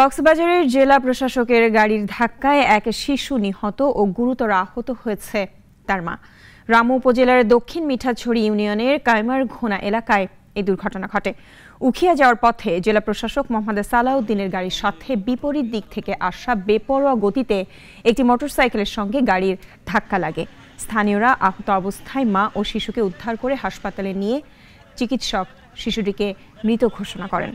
কক্সবাজারের জেলা প্রশাসকের গাড়ির ধাক্কায় এক শিশু নিহত ও গুরুতর আহত হয়েছে তার মা রামু উপজেলার দক্ষিণ মিঠাছড়ি ইউনিয়নের কায়মার ঘোনা এলাকায় এই দুর্ঘটনা ঘটে উখিয়া যাওয়ার পথে জেলা প্রশাসক মোহাম্মদ সালাউদ্দিনের গাড়ির সাথে বিপরীত দিক থেকে আসা বেপরোয়া গতিতে একটি মোটরসাইকেলের সঙ্গে গাড়ির ধাক্কা লাগে স্থানীয়রা আহত অবস্থায় মা ও শিশুকে উদ্ধার করে হাসপাতালে নিয়ে চিকিৎসক শিশুটিকে মৃত ঘোষণা করেন